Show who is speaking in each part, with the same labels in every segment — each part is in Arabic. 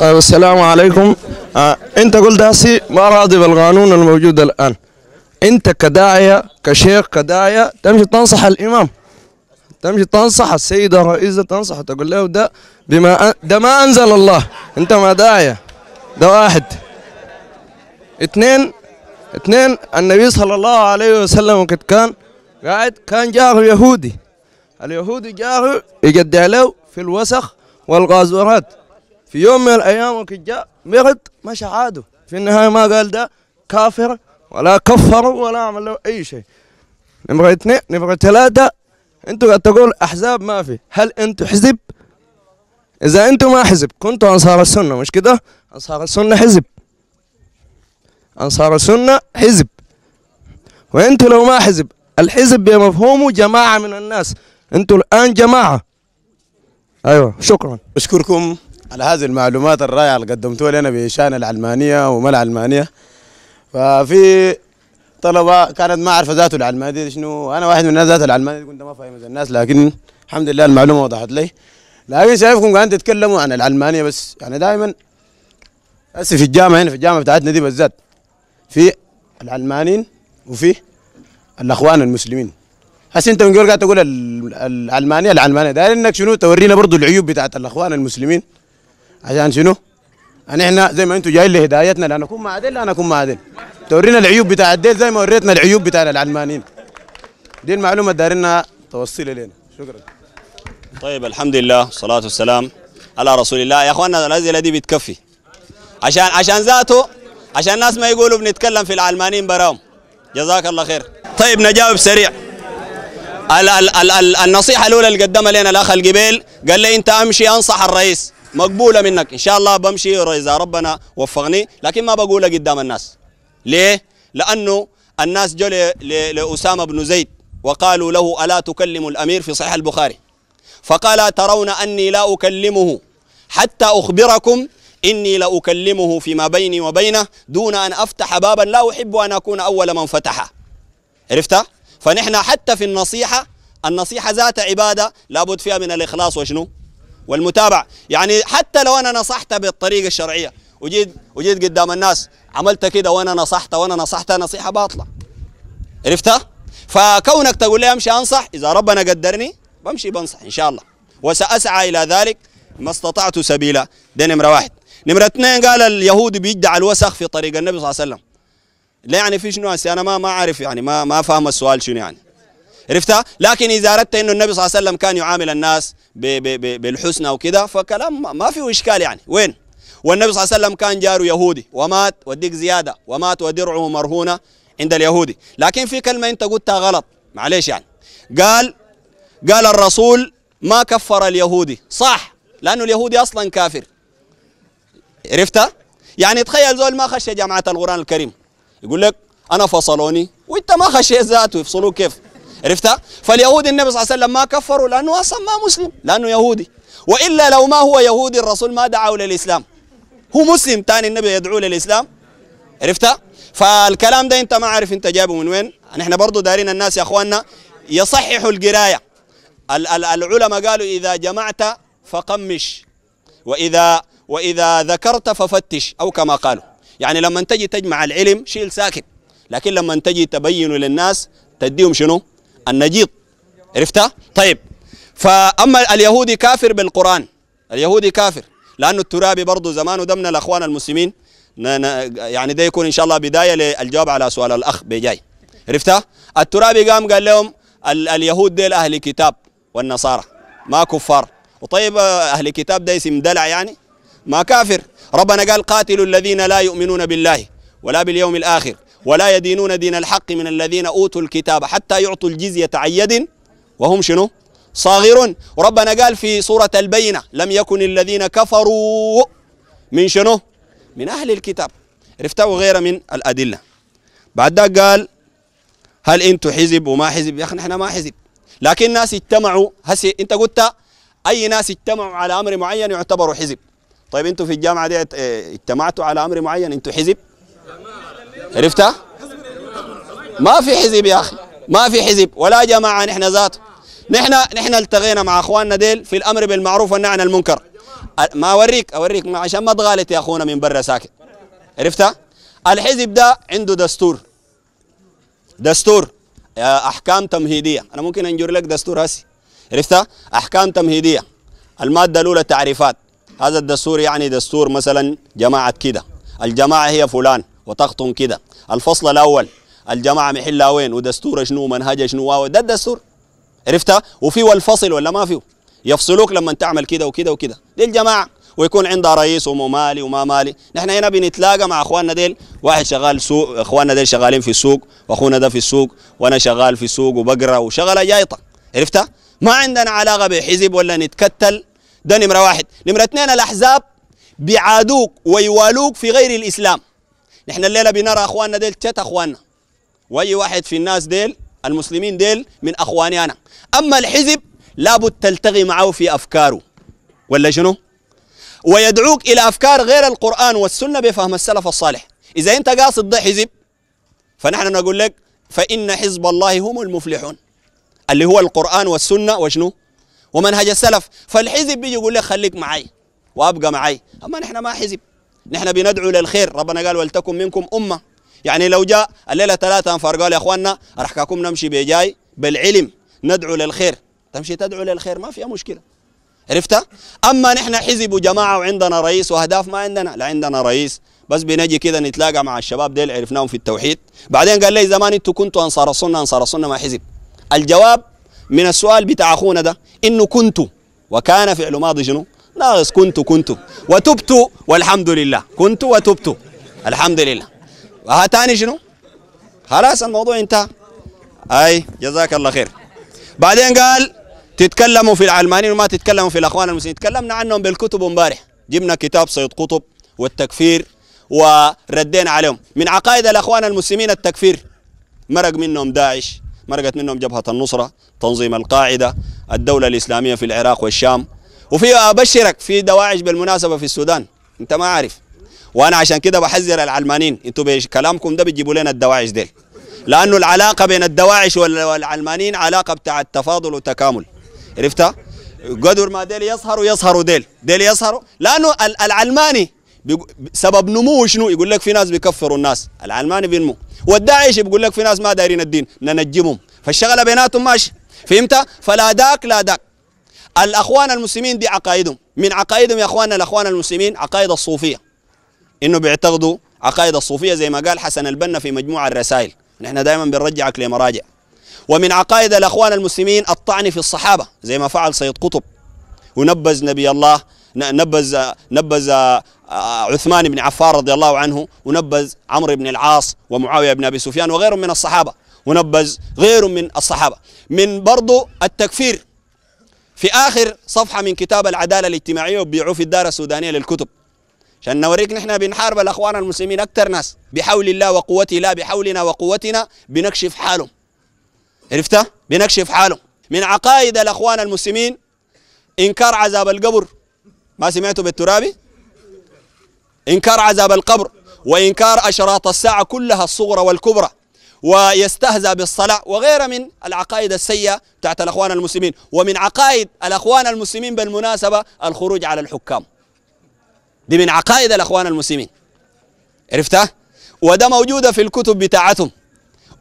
Speaker 1: آه، السلام عليكم آه، انت قلت هسي ما راضي بالقانون الموجود الان انت كداعيه كشيخ كداعيه تمشي تنصح الامام تمشي تنصح السيده الرئيسه تنصح تقول له ده بما ده ما انزل الله انت ما داعيه ده واحد اثنين اثنين النبي صلى الله عليه وسلم وقت كان قاعد كان جاره يهودي اليهودي جاره يجدع له في الوسخ والغازورات في يوم من الايام وكي جاء مرض مشى عاده في النهايه ما قال ده كافر ولا كفر ولا عمل له اي شيء نمرة اثنين نمرة ثلاثة انتوا قاعد تقول احزاب ما في هل انتوا حزب؟ اذا انتوا ما حزب كنتوا انصار السنة مش كده؟ انصار السنة حزب انصار السنة حزب
Speaker 2: وانتوا لو ما حزب الحزب بمفهومه جماعة من الناس انتوا الان جماعة ايوه شكرا اشكركم على هذه المعلومات الرائعه اللي قدمتوها لنا بشان العلمانيه وما العلمانيه ففي طلبه كانت ما عارفه ذاته العلمانيه دي شنو انا واحد من الناس ذات العلمانيه كنت ما فاهم الناس لكن الحمد لله المعلومه وضحت لي لكن شايفكم قاعدين تتكلموا عن العلمانيه بس يعني دائما هسه في الجامعه هنا في الجامعه بتاعتنا دي بالذات في العلمانيين وفي الاخوان المسلمين هسه انت من قبل قاعد تقول العلمانيه العلمانيه داير انك شنو تورينا برضو العيوب بتاعت الاخوان المسلمين عشان شنو؟ أنا احنا زي ما انتم جايين لهدايتنا لا نكون مع لا نكون مع تورينا العيوب بتاع الديل زي ما وريتنا العيوب بتاع العلمانيين دي المعلومه دارنا توصيل لنا شكرا
Speaker 1: طيب الحمد لله والصلاه والسلام على رسول الله يا اخواننا الاسئله دي بتكفي عشان عشان ذاته عشان الناس ما يقولوا بنتكلم في العلمانيين براهم جزاك الله خير طيب نجاوب سريع ال ال ال ال النصيحه الاولى اللي قدمها لنا الاخ الجبيل قال لي انت امشي انصح الرئيس مقبوله منك ان شاء الله بمشي اذا ربنا وفقني لكن ما بقولها قدام الناس ليه لانه الناس جو لاسامه بن زيد وقالوا له الا تكلم الامير في صحيح البخاري فقال ترون اني لا اكلمه حتى اخبركم اني لاكلمه فيما بيني وبينه دون ان افتح بابا لا احب ان اكون اول من فتحه عرفت فنحن حتى في النصيحه النصيحه ذات عباده لابد فيها من الاخلاص وشنو والمتابعه يعني حتى لو انا نصحت بالطريقه الشرعيه وجيت وجيت قدام الناس عملت كده وانا نصحت وانا نصحت نصيحه باطله عرفتها فكونك تقول لي امشي انصح اذا ربنا قدرني بمشي بنصح ان شاء الله وساسعى الى ذلك ما استطعت سبيلا ده نمره واحد نمره اثنين قال اليهود بيجدع الوسخ في طريق النبي صلى الله عليه وسلم لا يعني في شنو انا ما ما اعرف يعني ما ما فاهم السؤال شنو يعني عرفتها لكن اذا اردت انه النبي صلى الله عليه وسلم كان يعامل الناس بالحسنى وكذا فكلام ما فيه اشكال يعني وين والنبي صلى الله عليه وسلم كان جاره يهودي ومات وديك زياده ومات ودرعه مرهونه عند اليهودي لكن في كلمه انت قلتها غلط معليش يعني قال قال الرسول ما كفر اليهودي صح لانه اليهودي اصلا كافر عرفتها يعني تخيل زول ما خش جامعه القران الكريم يقول لك انا فصلوني وانت ما خشيت ذاته يفصلوك كيف عرفتها فاليهود النبي صلى الله عليه وسلم ما كفروا لانه اصلا ما مسلم لانه يهودي والا لو ما هو يهودي الرسول ما دعاه للاسلام هو مسلم تاني النبي يدعوه للاسلام عرفتها فالكلام ده انت ما عارف انت جايبه من وين نحن برضه دارين الناس يا اخواننا يصححوا القرايه العلماء قالوا اذا جمعت فقمش واذا واذا ذكرت ففتش او كما قالوا يعني لما تجي تجمع العلم شيل ساكت لكن لما تجي تبينه للناس تديهم شنو النجيط عرفتها طيب فاما اليهودي كافر بالقران اليهودي كافر لانه الترابي برضه زمان ودمنا الاخوان المسلمين يعني ده يكون ان شاء الله بدايه للجواب على سؤال الاخ بجاي عرفتها الترابي قام قال لهم ال اليهود ديل اهل كتاب والنصارى ما كفار وطيب اهل كتاب ده اسم دلع يعني ما كافر ربنا قال قاتلوا الذين لا يؤمنون بالله ولا باليوم الاخر ولا يدينون دين الحق من الذين أوتوا الكتاب حتى يعطوا الجزية عن يد وهم شنو صاغرون ربنا قال في سورة البينة لم يكن الذين كفروا من شنو من أهل الكتاب عرفتها غير من الأدلة بعد ذلك قال هل أنت حزب وما حزب يا اخي نحن ما حزب لكن ناس اجتمعوا هسي انت قلت اي ناس اجتمعوا على امر معين يعتبروا حزب طيب انتوا في الجامعه دي اه، اجتمعتوا على امر معين انتوا حزب عرفتها؟ ما في حزب يا اخي ما في حزب ولا جماعه نحن ذات نحن نحن التقينا مع اخواننا ديل في الامر بالمعروف والنهي عن المنكر ما اوريك اوريك ما عشان ما تغالط يا اخونا من برا ساكت عرفتها؟ الحزب ده عنده دستور دستور آه، احكام تمهيديه انا ممكن انجر لك دستور هسي عرفتها؟ احكام تمهيديه الماده الاولى تعريفات هذا الدستور يعني دستور مثلا جماعه كده الجماعه هي فلان وتخطن كده الفصل الاول الجماعه محلها وين ودستور شنو منهج شنو ده الدستور عرفتها وفي والفصل ولا ما فيه يفصلوك لما تعمل كده وكده وكده دي الجماعه ويكون عندها رئيس ومالي وما مالي نحن هنا بنتلاقى مع اخواننا ديل واحد شغال سوق اخواننا ديل شغالين في السوق واخونا ده في السوق وانا شغال في السوق وبقرا وشغله جايطه عرفتها ما عندنا علاقه بحزب ولا نتكتل ده نمره واحد نمره اثنين الاحزاب بيعادوك ويوالوك في غير الاسلام نحن الليله بنرى اخواننا ديل تيت اخواننا واي واحد في الناس ديل المسلمين ديل من اخواني انا اما الحزب لابد تلتغي معه في افكاره ولا شنو؟ ويدعوك الى افكار غير القران والسنه بفهم السلف الصالح اذا انت قاصد ده حزب فنحن نقول لك فان حزب الله هم المفلحون اللي هو القران والسنه وشنو؟ ومنهج السلف فالحزب بيجي يقول لك خليك معي وابقى معي اما نحن ما حزب نحن بندعو للخير ربنا قال ولتكن منكم امه يعني لو جاء الليله ثلاثه انفار قالوا يا اخواننا أرحكاكم نمشي بجاي بالعلم ندعو للخير تمشي تدعو للخير ما فيها مشكله عرفتها اما نحن حزب وجماعه وعندنا رئيس واهداف ما عندنا لا عندنا رئيس بس بنجي كذا نتلاقى مع الشباب ديل عرفناهم في التوحيد بعدين قال لي زمان انتوا كنتوا انصار السنه انصار السنه ما حزب الجواب من السؤال بتاع اخونا ده انه كنتوا وكان فعل ماضي شنو خلاص كنت كنت وتبت والحمد لله كنت وتبت الحمد لله وها تاني شنو خلاص الموضوع انتهى اي جزاك الله خير بعدين قال تتكلموا في العلمانيين وما تتكلموا في الاخوان المسلمين تكلمنا عنهم بالكتب امبارح جبنا كتاب سيد قطب والتكفير وردينا عليهم من عقائد الاخوان المسلمين التكفير مرق منهم داعش مرقت منهم جبهة النصرة تنظيم القاعدة الدولة الإسلامية في العراق والشام وفي ابشرك في دواعش بالمناسبه في السودان انت ما عارف وانا عشان كده بحذر العلمانيين انتوا بكلامكم ده بتجيبوا لنا الدواعش ديل لانه العلاقه بين الدواعش والعلمانيين علاقه بتاع تفاضل وتكامل عرفتها قدر ما ديل يسهروا يسهروا ديل ديل يسهروا لانه العلماني سبب نموه شنو يقول لك في ناس بيكفروا الناس العلماني بينمو والداعش بيقول لك في ناس ما دايرين الدين ننجمهم فالشغله بيناتهم ماشي فهمت فلا داك لا داك الاخوان المسلمين دي عقائدهم من عقائدهم يا اخواننا الاخوان المسلمين عقائد الصوفيه انه بيعتقدوا عقائد الصوفيه زي ما قال حسن البنا في مجموعه الرسائل نحن دائما بنرجعك لمراجع ومن عقائد الاخوان المسلمين الطعن في الصحابه زي ما فعل سيد قطب ونبذ نبي الله نبذ نبذ آه، عثمان بن عفان رضي الله عنه ونبذ عمرو بن العاص ومعاويه بن ابي سفيان وغيرهم من الصحابه ونبذ غيرهم من الصحابه من برضه التكفير في آخر صفحة من كتاب العدالة الاجتماعية وبيعوه في الدار السودانية للكتب عشان نوريك نحن بنحارب الأخوان المسلمين أكثر ناس بحول الله وقوته لا بحولنا وقوتنا بنكشف حالهم عرفتها؟ بنكشف حالهم من عقائد الأخوان المسلمين إنكار عذاب القبر ما سمعتوا بالترابي؟ إنكار عذاب القبر وإنكار أشراط الساعة كلها الصغرى والكبرى ويستهزأ بالصلع وغيرها من العقائد السيئة بتاعت الأخوان المسلمين ومن عقائد الأخوان المسلمين بالمناسبة الخروج على الحكام دي من عقائد الأخوان المسلمين عرفتها؟ وده موجودة في الكتب بتاعتهم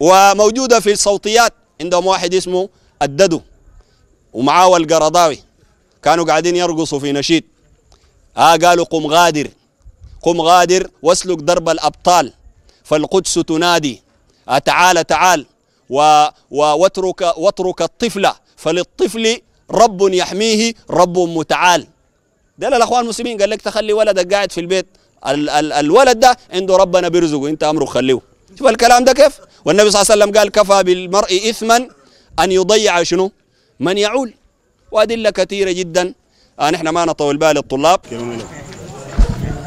Speaker 1: وموجودة في الصوتيات عندهم واحد اسمه الددو ومعاه القرضاوي كانوا قاعدين يرقصوا في نشيد آه قالوا قم غادر قم غادر واسلك درب الأبطال فالقدس تنادي آه، تعال تعال و واترك واترك الطفل فللطفل رب يحميه رب متعال ده الاخوان المسلمين قال لك تخلي ولدك قاعد في البيت ال ال الولد ده عنده ربنا بيرزقه انت امره خليه شوف الكلام ده كيف والنبي صلى الله عليه وسلم قال كفى بالمرء اثما ان يضيع شنو من يعول وادله كثيره جدا آه نحن ما نطول بال الطلاب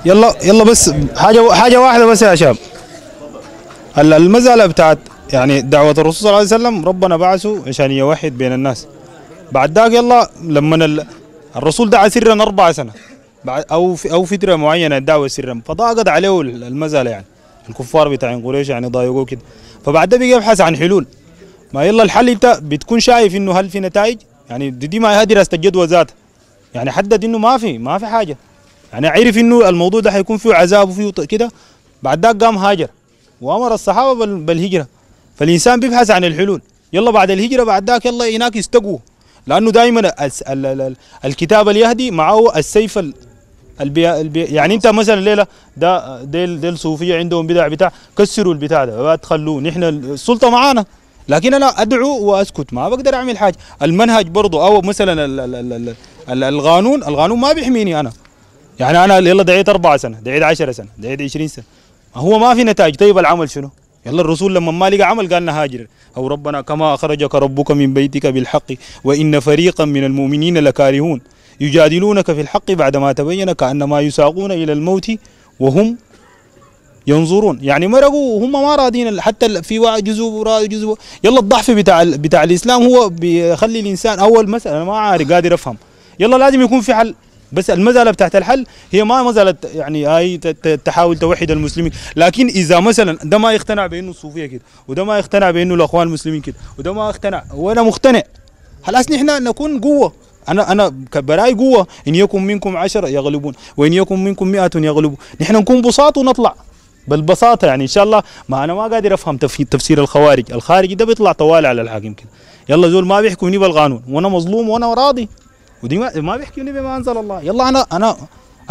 Speaker 2: يلا يلا بس حاجه حاجه واحده بس يا شباب هلا المساله بتاعت يعني دعوه الرسول صلى الله عليه وسلم ربنا بعثه عشان يوحد بين الناس بعد ذاك يلا لما الرسول دعا سرا اربع سنه او في او فتره معينه الدعوه سرا فضاقت عليه المساله يعني الكفار بتاعين قريش يعني ضايقوه كده فبعد ده يبحث عن حلول ما يلا الحل انت بتكون شايف انه هل في نتائج يعني دي, دي ما هي دراسه الجدوى ذاتها يعني حدد انه ما في ما في حاجه يعني عرف انه الموضوع ده حيكون فيه عذاب وفيه كده بعد ذاك قام هاجر وامر الصحابه بالهجره فالانسان بيبحث عن الحلول يلا بعد الهجره بعد ذاك يلا هناك يستقوا لانه دائما الكتاب اليهدي معه السيف البيع البيع يعني انت مثلا ليله ده ديل ديل صوفيه عندهم بدع بتاع كسروا البتاع ده ما تخلوه نحن السلطه معانا لكن انا ادعو واسكت ما بقدر اعمل حاجه المنهج برضه او مثلا القانون القانون ما بيحميني انا يعني انا يلا دعيت اربع سنه دعيت 10 سنه دعيت 20 سنه هو ما في نتائج طيب العمل شنو يلا الرسول لما ما لقى عمل قال هاجر او ربنا كما اخرجك ربك من بيتك بالحق وان فريقا من المؤمنين لكارهون يجادلونك في الحق بعدما تبين كانما يساقون الى الموت وهم ينظرون يعني مرقوا وهم ما راضين حتى في واحد جزء راضي جزء يلا الضعف بتاع بتاع الاسلام هو بيخلي الانسان اول مساله انا ما عارف قادر افهم يلا لازم يكون في حل بس المزالة بتاعت الحل هي ما مزالت يعني هاي تحاول توحد المسلمين لكن اذا مثلا ده ما يقتنع بانه الصوفيه كده وده ما يقتنع بانه الاخوان المسلمين كده وده ما يقتنع وانا مقتنع خلاص نحن نكون قوه انا انا براي قوه ان يكن منكم عشرة يغلبون وان يكن منكم مئة يغلبون نحن نكون بساط ونطلع بالبساطه يعني ان شاء الله ما انا ما قادر افهم تفسير الخوارج الخارجي ده بيطلع طوال على الحاكم كده يلا زول ما بيحكم بالقانون وانا مظلوم وانا راضي ودي ما, ما بيحكمني بما انزل الله يلا انا انا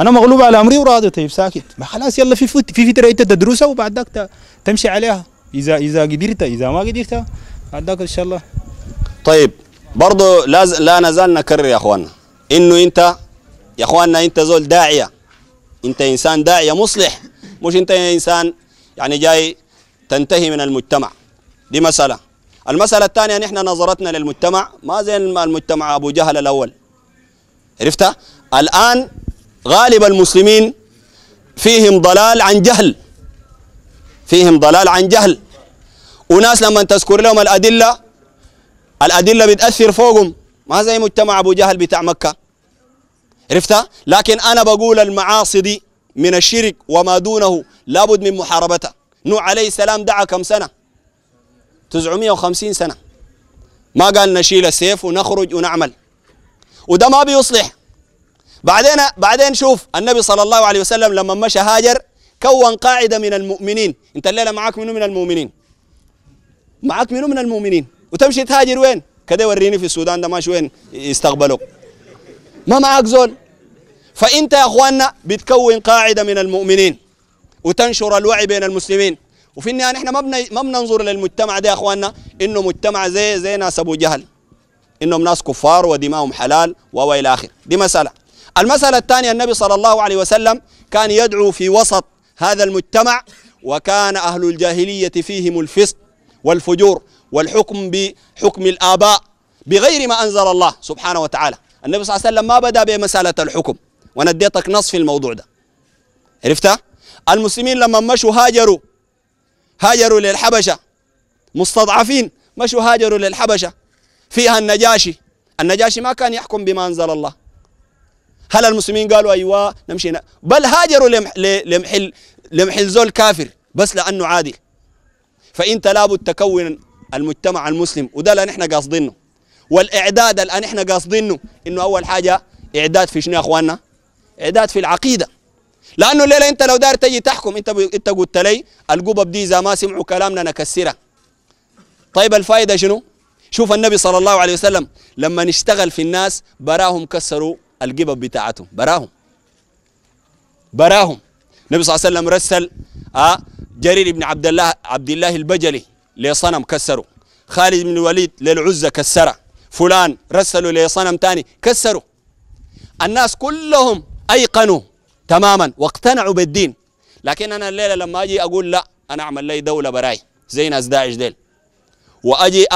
Speaker 2: انا مغلوب على امري وراضي طيب ساكت ما خلاص يلا في في فتره انت تدرسها وبعد ذاك تمشي عليها اذا اذا قدرت اذا ما قدرت بعد ذاك ان شاء الله طيب برضه لازم لا نزال
Speaker 1: نكرر يا اخواننا انه انت يا اخواننا انت زول داعيه انت انسان داعيه مصلح مش انت انسان يعني جاي تنتهي من المجتمع دي مساله المساله الثانيه نحن نظرتنا للمجتمع ما زي المجتمع ابو جهل الاول عرفتها الآن غالب المسلمين فيهم ضلال عن جهل فيهم ضلال عن جهل وناس لما تذكر لهم الأدلة الأدلة بتأثر فوقهم ما زي مجتمع أبو جهل بتاع مكة عرفتها لكن أنا بقول المعاصي دي من الشرك وما دونه لابد من محاربتها نوح عليه السلام دعا كم سنة 950 سنة ما قال نشيل السيف ونخرج ونعمل وده ما بيصلح بعدين بعدين شوف النبي صلى الله عليه وسلم لما مشى هاجر كون قاعده من المؤمنين انت الليله معاك منو من المؤمنين معاك منو من المؤمنين وتمشي تهاجر وين كده وريني في السودان ده ماشي وين يستقبلوك ما معاك زول فانت يا اخواننا بتكون قاعده من المؤمنين وتنشر الوعي بين المسلمين وفي النهايه نحن ما ما بننظر للمجتمع ده يا اخواننا انه مجتمع زي زي ناس ابو جهل انهم ناس كفار ودمائهم حلال والى اخره دي مساله المساله الثانيه النبي صلى الله عليه وسلم كان يدعو في وسط هذا المجتمع وكان اهل الجاهليه فيهم الفسق والفجور والحكم بحكم الاباء بغير ما انزل الله سبحانه وتعالى النبي صلى الله عليه وسلم ما بدا بمساله الحكم وانا اديتك نص في الموضوع ده عرفتها المسلمين لما مشوا هاجروا هاجروا للحبشه مستضعفين مشوا هاجروا للحبشه فيها النجاشي النجاشي ما كان يحكم بما أنزل الله هل المسلمين قالوا أيوة نمشي نا. بل هاجروا لمحل لمحل زول كافر بس لأنه عادل فأنت لابد تكون المجتمع المسلم وده اللي نحن قاصدينه والإعداد اللي نحن قاصدينه إنه أول حاجة إعداد في شنو يا أخواننا إعداد في العقيدة لأنه الليلة أنت لو دار تجي تحكم أنت أنت قلت لي القبب دي إذا ما سمعوا كلامنا نكسرها طيب الفائدة شنو؟ شوف النبي صلى الله عليه وسلم لما اشتغل في الناس براهم كسروا القبب بتاعتهم براهم براهم النبي صلى الله عليه وسلم رسل آه جرير بن عبد الله عبد الله البجلي لصنم كسروا خالد بن الوليد للعزة كسره فلان رسلوا لصنم ثاني كسروا الناس كلهم أيقنوا تماما واقتنعوا بالدين لكن أنا الليلة لما أجي أقول لا أنا أعمل لي دولة براي زي ناس داعش ديل واجي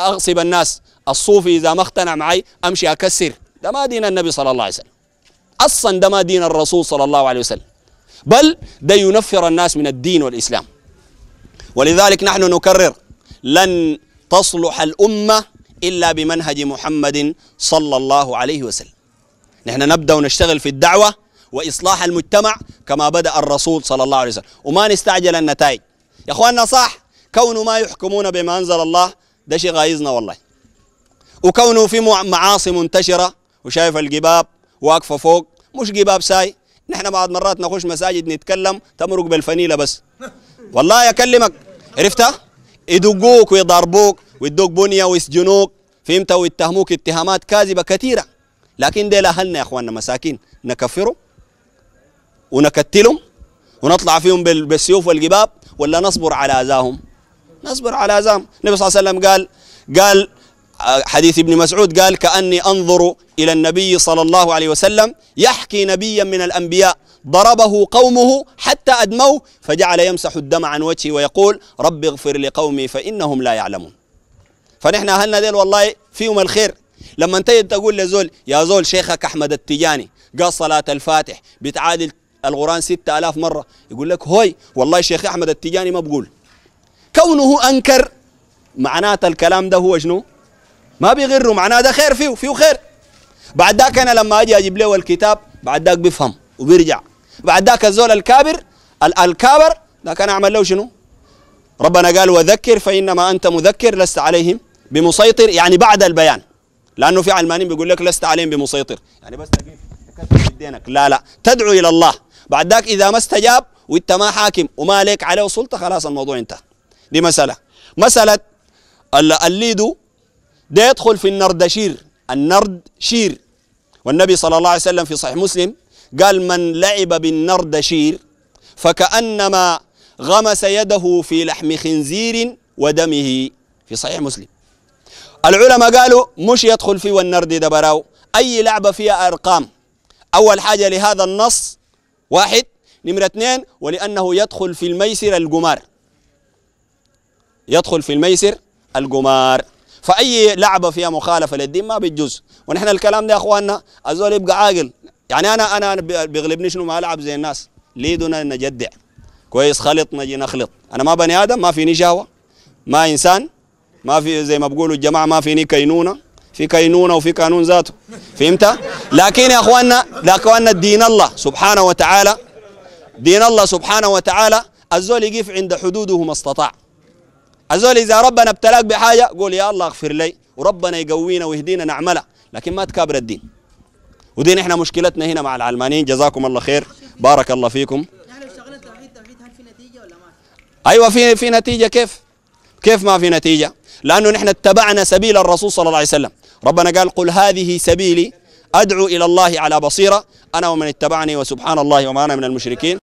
Speaker 1: اغصب الناس الصوفي اذا ما اقتنع معي امشي اكسر ده ما دين النبي صلى الله عليه وسلم اصلا ده ما دين الرسول صلى الله عليه وسلم بل ده ينفر الناس من الدين والاسلام ولذلك نحن نكرر لن تصلح الامه الا بمنهج محمد صلى الله عليه وسلم نحن نبدا ونشتغل في الدعوه واصلاح المجتمع كما بدا الرسول صلى الله عليه وسلم وما نستعجل النتائج يا اخواننا صح كونه ما يحكمون بما أنزل الله ده شيء غايزنا والله وكونه في معاصي منتشرة وشايف الجباب واقفة فوق مش جباب ساي نحن بعض مرات نخش مساجد نتكلم تمرق بالفنيلة بس والله أكلمك عرفتها يدقوك ويضربوك ويدوك بنية ويسجنوك فهمت ويتهموك اتهامات كاذبة كثيرة لكن ديل أهلنا يا أخواننا مساكين نكفرهم ونكتلهم ونطلع فيهم بالسيوف والجباب ولا نصبر على أذاهم نصبر على زام النبي صلى الله عليه وسلم قال قال آه، حديث ابن مسعود قال كأني أنظر إلى النبي صلى الله عليه وسلم يحكي نبيا من الأنبياء ضربه قومه حتى أدموه فجعل يمسح الدم عن وجهه ويقول رب اغفر لقومي فإنهم لا يعلمون فنحن أهلنا ذيل والله فيهم الخير لما انت تقول لزول يا زول شيخك أحمد التجاني قال صلاة الفاتح بتعادل القرآن ستة ألاف مرة يقول لك هوي والله شيخ أحمد التجاني ما بقول كونه أنكر معناته الكلام ده هو شنو ما بيغره معناه ده خير فيه فيه خير بعد ذاك أنا لما أجي أجيب له الكتاب بعد ذاك بيفهم وبيرجع بعد ذاك الزول الكابر الكابر ذاك أنا أعمل له شنو ربنا قال وذكر فإنما أنت مذكر لست عليهم بمسيطر يعني بعد البيان لأنه في علمانيين بيقول لك لست عليهم بمسيطر يعني بس تقيف دينك لا لا تدعو إلى الله بعد ذاك إذا ما استجاب وانت ما حاكم وما عليك عليه سلطة خلاص الموضوع انتهى دي مسألة مسألة الليدو ده يدخل في النردشير النردشير والنبي صلى الله عليه وسلم في صحيح مسلم قال من لعب بالنردشير فكأنما غمس يده في لحم خنزير ودمه في صحيح مسلم العلماء قالوا مش يدخل فيه النرد دبراو أي لعبة فيها أرقام أول حاجة لهذا النص واحد نمرة اثنين ولأنه يدخل في الميسر القمار يدخل في الميسر القمار فاي لعبه فيها مخالفه للدين ما بتجوز ونحن الكلام ده يا اخواننا الزول يبقى عاقل يعني انا انا بيغلبني شنو ما العب زي الناس ليدنا نجدع كويس خلط نجي نخلط انا ما بني ادم ما فيني شهوه ما انسان ما في زي ما بقولوا الجماعه ما فيني كينونه في كينونه وفي قانون ذاته فهمت لكن يا اخواننا اخواننا دين الله سبحانه وتعالى دين الله سبحانه وتعالى الزول يقف عند حدوده ما استطاع أزول إذا ربنا ابتلاك بحاجة قول يا الله اغفر لي وربنا يقوينا ويهدينا نعملها لكن ما تكابر الدين ودي نحن مشكلتنا هنا مع العلمانيين جزاكم الله خير بارك الله فيكم ايوه في في نتيجه كيف؟ كيف ما في نتيجه؟ لانه نحن اتبعنا سبيل الرسول صلى الله عليه وسلم، ربنا قال قل هذه سبيلي ادعو الى الله على بصيره انا ومن اتبعني وسبحان الله وما انا من المشركين